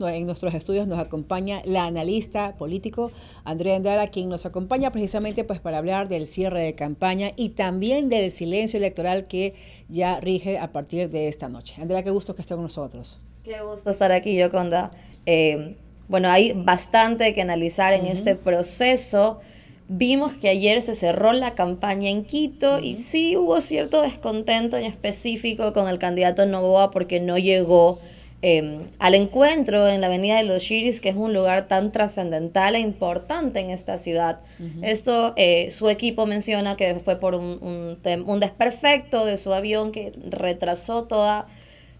En nuestros estudios nos acompaña la analista político Andrea Andara, quien nos acompaña precisamente pues, para hablar del cierre de campaña y también del silencio electoral que ya rige a partir de esta noche. Andrea, qué gusto que esté con nosotros. Qué gusto estar aquí, Yoconda. Eh, bueno, hay bastante que analizar en este proceso. Vimos que ayer se cerró la campaña en Quito y sí hubo cierto descontento en específico con el candidato Novoa porque no llegó Em, al encuentro en la Avenida de los Chiris, que es un lugar tan trascendental e importante en esta ciudad. Esto, eh, su equipo menciona que fue por un, desperfecto de su avión que retrasó toda,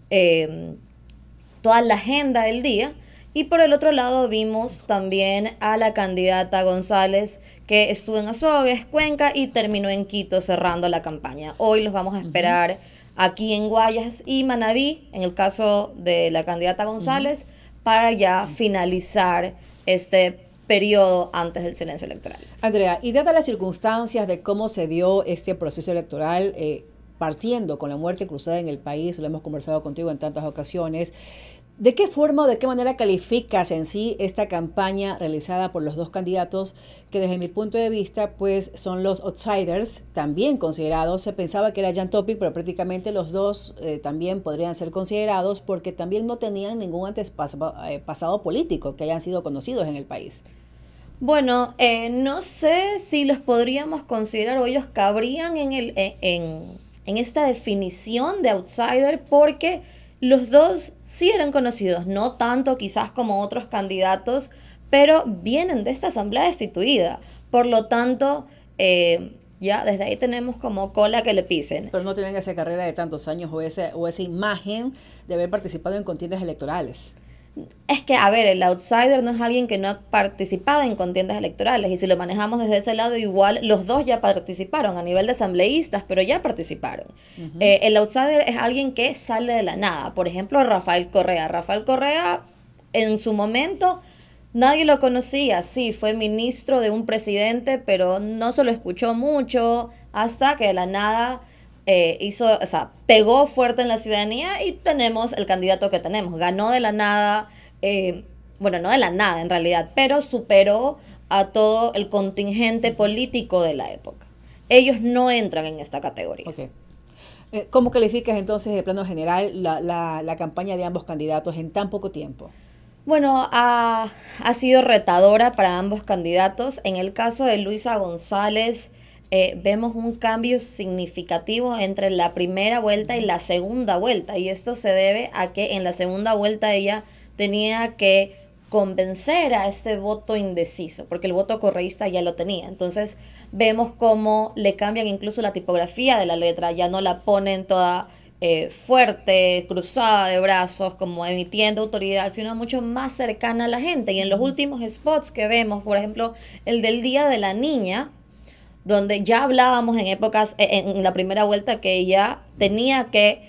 em, toda la agenda del día. Y por el otro lado vimos también a la candidata González que estuvo en Azogues, Cuenca y terminó en Quito cerrando la campaña. Hoy los vamos a esperar aquí en Guayas y Manabí, en el caso de la candidata González, para ya finalizar este periodo antes del silencio electoral. Andrea, y dadas las circunstancias de cómo se dio este proceso electoral, eh, partiendo con la muerte cruzada en el país, lo hemos conversado contigo en tantas ocasiones, ¿De qué forma o de qué manera calificas en sí esta campaña realizada por los dos candidatos que desde mi punto de vista pues son los outsiders, también considerados? Se pensaba que era Jan Topic, pero prácticamente los dos eh, también podrían ser considerados porque también no tenían ningún antes eh, pasado político que hayan sido conocidos en el país. Bueno, eh, no sé si los podríamos considerar o ellos cabrían en, el, en, en esta definición de outsider porque los dos sí eran conocidos, no tanto quizás como otros candidatos, pero vienen de esta asamblea destituida. Por lo tanto, eh, ya desde ahí tenemos como cola que le pisen. Pero no tienen esa carrera de tantos años o, o esa imagen de haber participado en contiendas electorales. Es que, a ver, el outsider no es alguien que no ha participado en contiendas electorales y si lo manejamos desde ese lado, igual los dos ya participaron a nivel de asambleístas, pero ya participaron. Eh, el outsider es alguien que sale de la nada. Por ejemplo, Rafael Correa. Rafael Correa, en su momento, nadie lo conocía. Sí, fue ministro de un presidente, pero no se lo escuchó mucho hasta que de la nada eh, hizo, sea, pegó fuerte en la ciudadanía y tenemos el candidato que tenemos. Ganó de la nada, eh, bueno, no de la nada en realidad, pero superó a todo el contingente político de la época. Ellos no entran en esta categoría. Eh, ¿Cómo calificas entonces de plano general la, campaña de ambos candidatos en tan poco tiempo? Bueno, ha, ha, sido retadora para ambos candidatos. En el caso de Luisa González, eh, vemos un cambio significativo entre la primera vuelta y la segunda vuelta. Y esto se debe a que en la segunda vuelta ella tenía que convencer a ese voto indeciso, porque el voto correísta ya lo tenía. Entonces vemos cómo le cambian incluso la tipografía de la letra, ya no la ponen toda eh, fuerte, cruzada de brazos, como emitiendo autoridad, sino mucho más cercana a la gente. Y en los últimos spots que vemos, por ejemplo, el del Día de la Niña, donde ya hablábamos en épocas, e, en la primera vuelta, que ella tenía que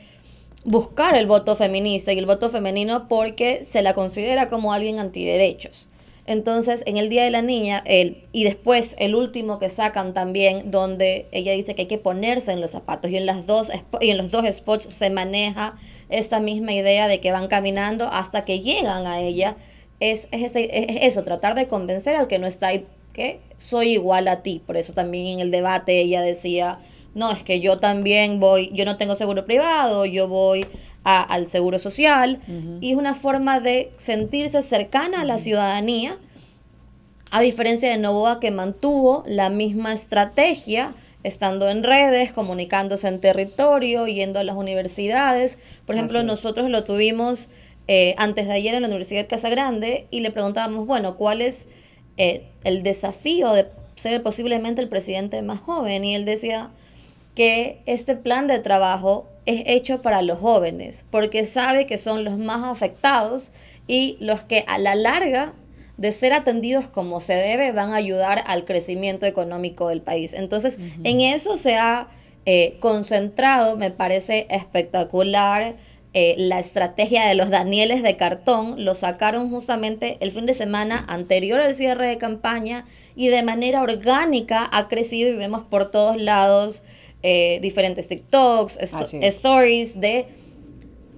buscar el voto feminista y el voto femenino porque se la considera como alguien antiderechos. Entonces, en el Día de la Niña, el, y después el último que sacan también, donde ella dice que hay que ponerse en los zapatos, y en, las dos, y en los dos spots se maneja esta misma idea de que van caminando hasta que llegan a ella, es, es, eso, tratar de convencer al que no está ahí que soy igual a ti. Por eso también en el debate ella decía, no, es que yo también voy, yo no tengo seguro privado, yo voy a, al seguro social. Y es una forma de sentirse cercana a la ciudadanía, a diferencia de Novoa que mantuvo la misma estrategia estando en redes, comunicándose en territorio, yendo a las universidades. Por ejemplo, nosotros lo tuvimos eh, antes de ayer en la Universidad de Casa Grande, y le preguntábamos, bueno, ¿cuál es eh, el desafío de ser posiblemente el presidente más joven y él decía que este plan de trabajo es hecho para los jóvenes porque sabe que son los más afectados y los que a la larga de ser atendidos como se debe van a ayudar al crecimiento económico del país. Entonces, en eso se ha eh, concentrado, me parece espectacular eh, la estrategia de los Danieles de cartón, lo sacaron justamente el fin de semana anterior al cierre de campaña y de manera orgánica ha crecido y vemos por todos lados eh, diferentes TikToks, stories de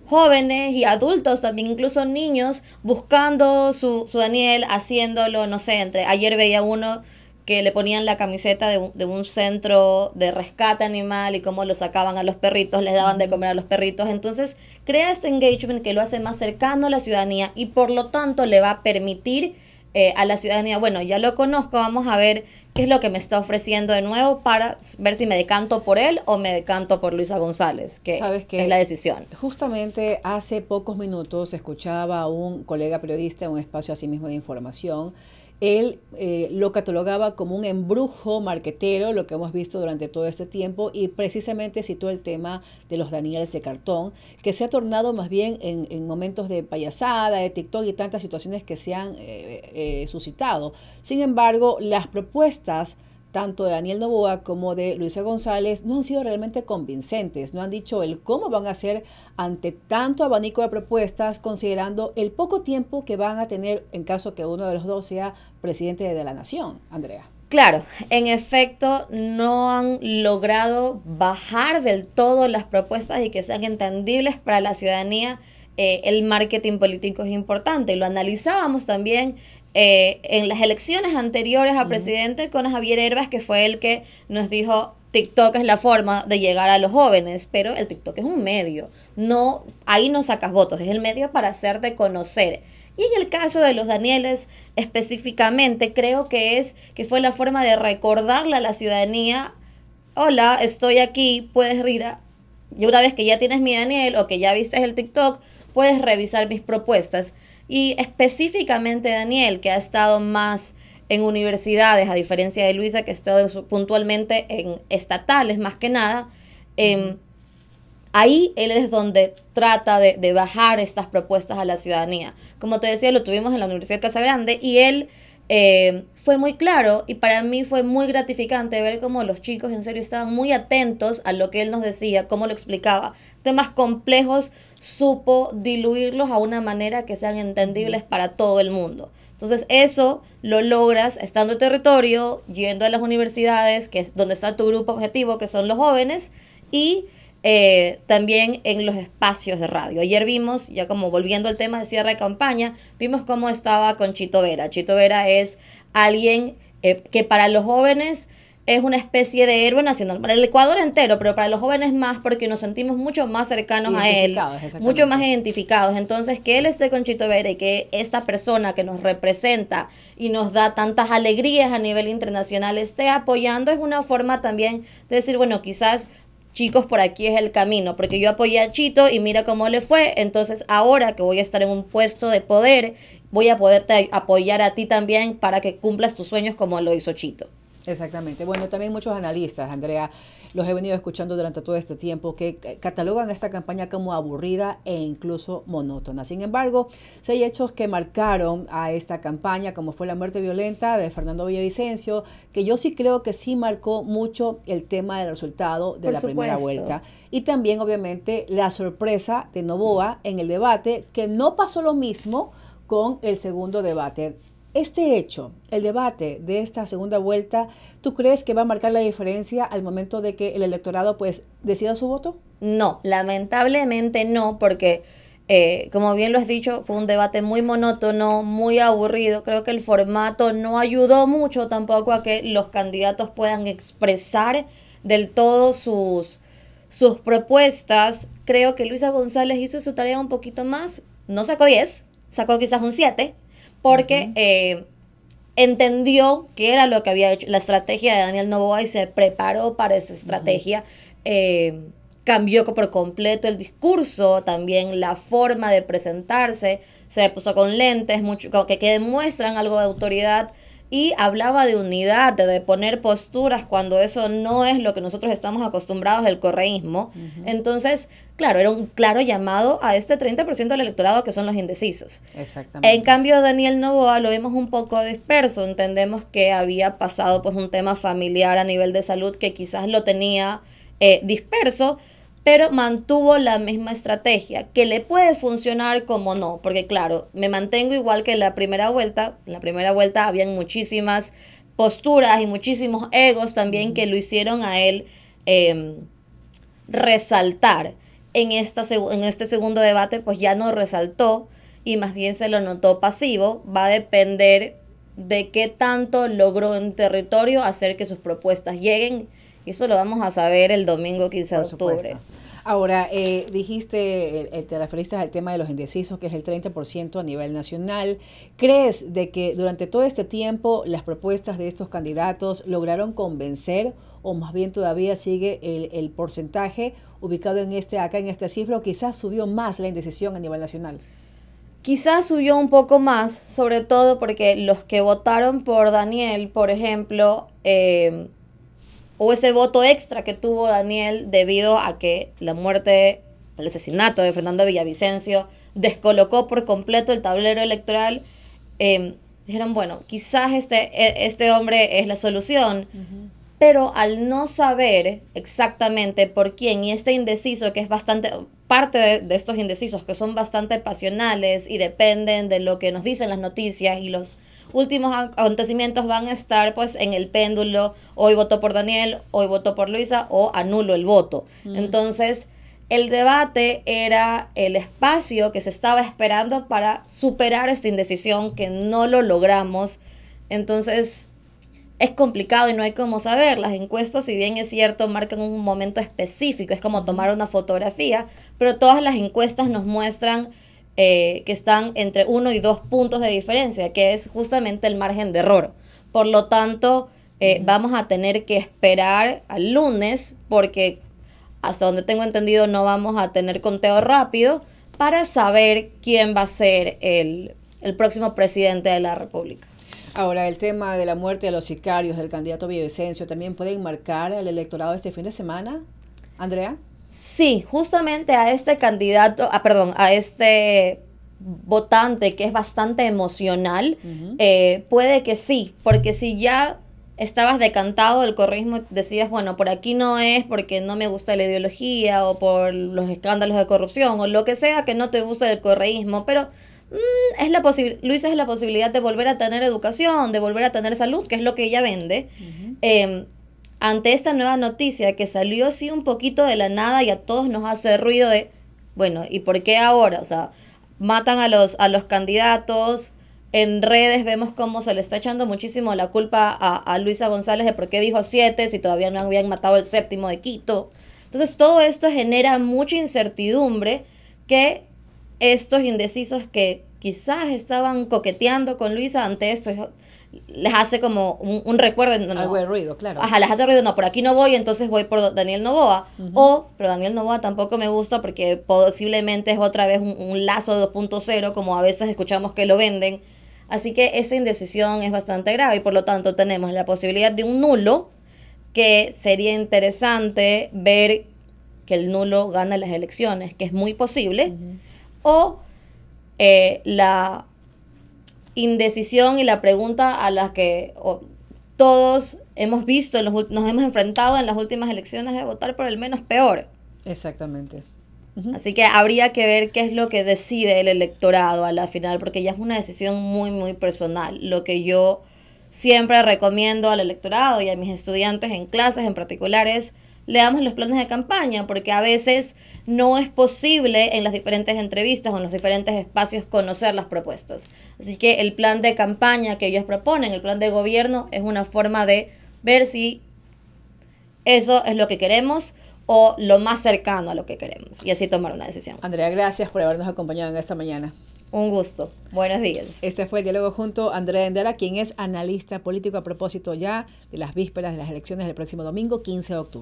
jóvenes y adultos también, incluso niños, buscando su, su Daniel, haciéndolo, no sé, entre ayer veía uno que le ponían la camiseta de un, de un, centro de rescate animal y cómo lo sacaban a los perritos, les daban de comer a los perritos. Entonces, crea este engagement que lo hace más cercano a la ciudadanía y por lo tanto le va a permitir eh, a la ciudadanía, bueno, ya lo conozco, vamos a ver qué es lo que me está ofreciendo de nuevo para ver si me decanto por él o me decanto por Luisa González, que es la decisión. Justamente hace pocos minutos escuchaba a un colega periodista en un espacio así mismo de información él eh, lo catalogaba como un embrujo marquetero, lo que hemos visto durante todo este tiempo, y precisamente citó el tema de los Daniels de cartón, que se ha tornado más bien en, en momentos de payasada, de TikTok y tantas situaciones que se han eh, eh, suscitado. Sin embargo, las propuestas tanto de Daniel Novoa como de Luisa González no han sido realmente convincentes, no han dicho el cómo van a hacer ante tanto abanico de propuestas, considerando el poco tiempo que van a tener en caso que uno de los dos sea presidente de la nación, Andrea. Claro, en efecto, no han logrado bajar del todo las propuestas y que sean entendibles para la ciudadanía. Eh, el marketing político es importante lo analizábamos también eh, en las elecciones anteriores al presidente con Javier Herbas, que fue el que nos dijo TikTok es la forma de llegar a los jóvenes, pero el TikTok es un medio, no, ahí no sacas votos, es el medio para hacerte conocer. Y en el caso de los Danieles específicamente, creo que es que fue la forma de recordarle a la ciudadanía, hola, estoy aquí, puedes rir, Y una vez que ya tienes mi Daniel o que ya viste el TikTok, puedes revisar mis propuestas. Y específicamente Daniel, que ha estado más en universidades, a diferencia de Luisa, que ha estado puntualmente en estatales más que nada, em, ahí él es donde trata de, bajar estas propuestas a la ciudadanía. Como te decía, lo tuvimos en la Universidad de Grande, y él eh, fue muy claro y para mí fue muy gratificante ver cómo los chicos en serio estaban muy atentos a lo que él nos decía, cómo lo explicaba. Temas complejos supo diluirlos a una manera que sean entendibles para todo el mundo. Entonces eso lo logras estando en territorio, yendo a las universidades, que es donde está tu grupo objetivo, que son los jóvenes, y eh, también en los espacios de radio. Ayer vimos, ya como volviendo al tema de cierre de campaña, vimos cómo estaba con Chito Vera. Chito Vera es alguien eh, que para los jóvenes es una especie de héroe nacional para el Ecuador entero, pero para los jóvenes más, porque nos sentimos mucho más cercanos a él, mucho más identificados. Entonces, que él esté con Chito Vera y que esta persona que nos representa y nos da tantas alegrías a nivel internacional esté apoyando es una forma también de decir, bueno, quizás chicos, por aquí es el camino, porque yo apoyé a Chito y mira cómo le fue, entonces ahora que voy a estar en un puesto de poder, voy a poderte apoyar a ti también para que cumplas tus sueños como lo hizo Chito. Exactamente. Bueno, también muchos analistas, Andrea, los he venido escuchando durante todo este tiempo, que catalogan esta campaña como aburrida e incluso monótona. Sin embargo, seis hay hechos que marcaron a esta campaña, como fue la muerte violenta de Fernando Villavicencio, que yo sí creo que sí marcó mucho el tema del resultado de la primera vuelta. Y también, obviamente, la sorpresa de Novoa en el debate, que no pasó lo mismo con el segundo debate. Este hecho, el debate de esta segunda vuelta, ¿tú crees que va a marcar la diferencia al momento de que el electorado pues decida su voto? No, lamentablemente no, porque eh, como bien lo has dicho, fue un debate muy monótono, muy aburrido. Creo que el formato no ayudó mucho tampoco a que los candidatos puedan expresar del todo sus, sus propuestas. Creo que Luisa González hizo su tarea un poquito más. No sacó 10, sacó quizás un 7, porque eh, entendió que era lo que había hecho la estrategia de Daniel Novoa y se preparó para esa estrategia. Eh, cambió por completo el discurso, también la forma de presentarse, se puso con lentes mucho, que demuestran algo de autoridad y hablaba de unidad, de poner posturas cuando eso no es lo que nosotros estamos acostumbrados del correísmo. Entonces, claro, era un claro llamado a este 30% del electorado que son los indecisos. Exactamente. En cambio, Daniel Novoa lo vimos un poco disperso. Entendemos que había pasado pues un tema familiar a nivel de salud que quizás lo tenía eh, disperso, pero mantuvo la misma estrategia, que le puede funcionar como no, porque claro, me mantengo igual que en la primera vuelta, en la primera vuelta habían muchísimas posturas y muchísimos egos también que lo hicieron a él em, resaltar. En, esta, en este segundo debate pues ya no resaltó y más bien se lo notó pasivo, va a depender de qué tanto logró en territorio hacer que sus propuestas lleguen y eso lo vamos a saber el domingo 15 de octubre. Ahora, eh, dijiste, eh, eh, te referiste al tema de los indecisos, que es el 30% a nivel nacional. ¿Crees de que durante todo este tiempo las propuestas de estos candidatos lograron convencer o más bien todavía sigue el, porcentaje ubicado en este acá, en esta cifra, o quizás subió más la indecisión a nivel nacional? Quizás subió un poco más, sobre todo porque los que votaron por Daniel, por ejemplo, o ese voto extra que tuvo Daniel debido a que la muerte, el asesinato de Fernando Villavicencio descolocó por completo el tablero electoral, em, dijeron, bueno, quizás este, e, este hombre es la solución, pero al no saber exactamente por quién y este indeciso que es bastante, parte de, estos indecisos que son bastante pasionales y dependen de lo que nos dicen las noticias y los últimos acontecimientos van a estar pues en el péndulo, hoy votó por Daniel, hoy votó por Luisa o anulo el voto. Mm. Entonces, el debate era el espacio que se estaba esperando para superar esta indecisión que no lo logramos. Entonces, es complicado y no hay cómo saber. Las encuestas, si bien es cierto, marcan un momento específico, es como tomar una fotografía, pero todas las encuestas nos muestran eh, que están entre uno y dos puntos de diferencia, que es justamente el margen de error. Por lo tanto, eh, vamos a tener que esperar al lunes porque hasta donde tengo entendido no vamos a tener conteo rápido para saber quién va a ser el, próximo presidente de la República. Ahora, el tema de la muerte de los sicarios del candidato Villavicencio también puede marcar al electorado este fin de semana, Andrea. Sí, justamente a este candidato, ah, perdón, a este votante que es bastante emocional, eh, puede que sí, porque si ya estabas decantado del y decías, bueno, por aquí no es porque no me gusta la ideología o por los escándalos de corrupción o lo que sea que no te gusta el correísmo, pero mm, es la es la posibilidad de volver a tener educación, de volver a tener salud, que es lo que ella vende ante esta nueva noticia que salió así un poquito de la nada y a todos nos hace ruido de, bueno, ¿y por qué ahora? O sea, matan a los, a los candidatos, en redes vemos cómo se le está echando muchísimo la culpa a, a, Luisa González de por qué dijo siete si todavía no habían matado el séptimo de Quito. Entonces todo esto genera mucha incertidumbre que estos indecisos que quizás estaban coqueteando con Luisa ante esto les hace como un, recuerdo. Algo ruido, claro. Ajá, les hace ruido, no, por aquí no voy, entonces voy por Daniel Novoa. O, pero Daniel Novoa tampoco me gusta porque posiblemente es otra vez un, un lazo 2.0, como a veces escuchamos que lo venden. Así que esa indecisión es bastante grave y por lo tanto tenemos la posibilidad de un nulo, que sería interesante ver que el nulo gana las elecciones, que es muy posible, o eh, la indecisión y la pregunta a la que todos hemos visto, nos hemos enfrentado en las últimas elecciones de votar por el menos peor. Exactamente. Así que habría que ver qué es lo que decide el electorado a la final, porque ya es una decisión muy, muy personal. Lo que yo siempre recomiendo al electorado y a mis estudiantes en clases en particular es leamos los planes de campaña, porque a veces no es posible en las diferentes entrevistas o en los diferentes espacios conocer las propuestas. Así que el plan de campaña que ellos proponen, el plan de gobierno, es una forma de ver si eso es lo que queremos o lo más cercano a lo que queremos y así tomar una decisión. Andrea, gracias por habernos acompañado en esta mañana. Un gusto. Buenos días. Este fue el diálogo junto a Andrea Endera, quien es analista político a propósito ya de las vísperas de las elecciones del próximo domingo 15 de octubre.